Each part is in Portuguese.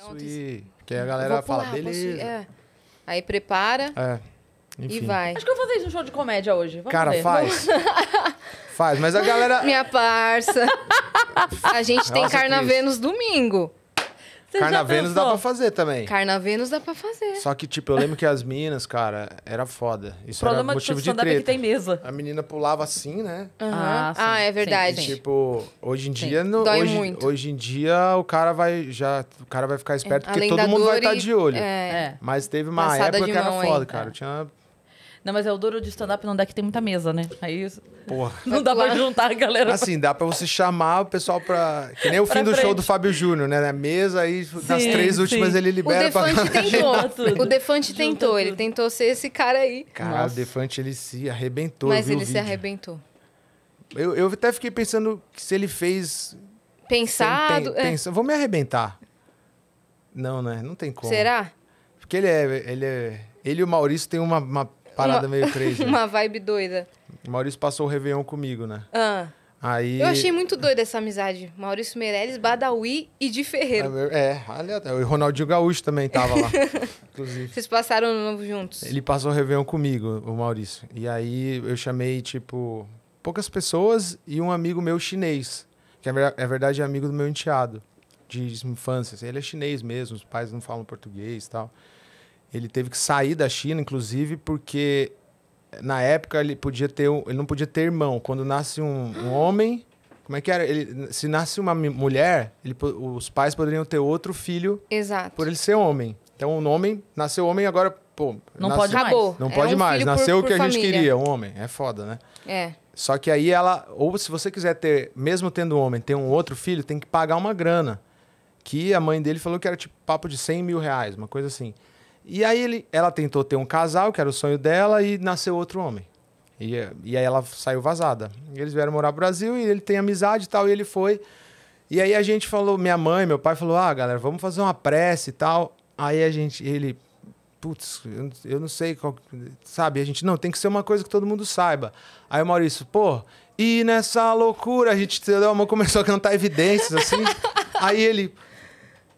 É isso Que a galera fala, pular, beleza. É. Aí prepara. É. Enfim. E vai. Acho que eu vou fazer isso no show de comédia hoje. Vamos Cara, ver. faz. faz, mas a galera. Minha parça. a gente tem Nossa, nos domingo. Você dá pra fazer também. Carnavenos dá pra fazer. Só que, tipo, eu lembro que as minas, cara, era foda. Isso Problema era motivo de, de treta. É que tem mesa. A menina pulava assim, né? Uhum. Ah, ah, é verdade. E, tipo, hoje em dia... No, Dói hoje, muito. Hoje em dia, o cara vai já... O cara vai ficar esperto, é. porque Além todo mundo vai estar tá de olho. É. é. Mas teve uma Passada época que era foda, aí. cara. tinha não, mas é o duro de stand-up não dá que tem muita mesa, né? Aí Porra. não dá pra juntar a galera. Assim, dá pra você chamar o pessoal pra. Que nem o fim do show do Fábio Júnior, né? a mesa, aí nas três sim. últimas ele libera o Defante pra tentou. O Defante tentou, ele tentou ser esse cara aí. Cara, Nossa. o Defante ele se arrebentou. Mas ele se arrebentou. Eu, eu até fiquei pensando que se ele fez. Pensado. Sem, pen, é. pens... Vou me arrebentar. Não, né? Não tem como. Será? Porque ele é. Ele, é... ele e o Maurício têm uma, uma parada uma, meio crazy. Uma vibe doida. O Maurício passou o Réveillon comigo, né? Ah. Aí... Eu achei muito doida essa amizade. Maurício Meirelles, Badawi e Di Ferreira. É, é, olha, é, o Ronaldinho Gaúcho também tava lá, inclusive. Vocês passaram no novo juntos? Ele passou o Réveillon comigo, o Maurício. E aí eu chamei, tipo, poucas pessoas e um amigo meu chinês, que é, é verdade é amigo do meu enteado, de infância. Assim. Ele é chinês mesmo, os pais não falam português e tal. Ele teve que sair da China, inclusive, porque na época ele podia ter ele não podia ter irmão. Quando nasce um, um homem, como é que era? Ele, se nasce uma mulher, ele, os pais poderiam ter outro filho. Exato. Por ele ser homem. Então, um homem nasceu homem agora pô, não nasce, pode acabou. Não é pode é um mais. Nasceu por, o que a gente queria, um homem. É foda, né? É. Só que aí ela, ou se você quiser ter, mesmo tendo um homem, ter um outro filho, tem que pagar uma grana. Que a mãe dele falou que era tipo papo de 100 mil reais, uma coisa assim. E aí ele, ela tentou ter um casal, que era o sonho dela, e nasceu outro homem. E, e aí ela saiu vazada. Eles vieram morar no Brasil e ele tem amizade e tal, e ele foi. E aí a gente falou, minha mãe, meu pai falou: "Ah, galera, vamos fazer uma prece e tal". Aí a gente, ele, putz, eu, não sei qual, sabe? A gente não, tem que ser uma coisa que todo mundo saiba. Aí o Maurício, pô, e nessa loucura a gente, meu amor começou a cantar evidências assim. aí ele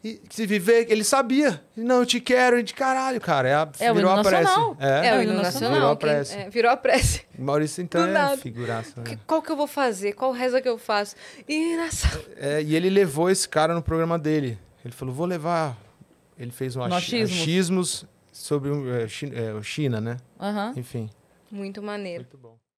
e se viver, ele sabia. Não, eu te quero, e de caralho, cara. É, a, é virou o hino nacional. É, é, o hino nacional. Virou a prece. É, virou a prece. Maurício então é figuraça. Né? qual que eu vou fazer? Qual reza que eu faço? E, é, e ele levou esse cara no programa dele. Ele falou, vou levar... Ele fez um achismos, achismos sobre é, é, China, né? Enfim. Muito maneiro. Muito bom.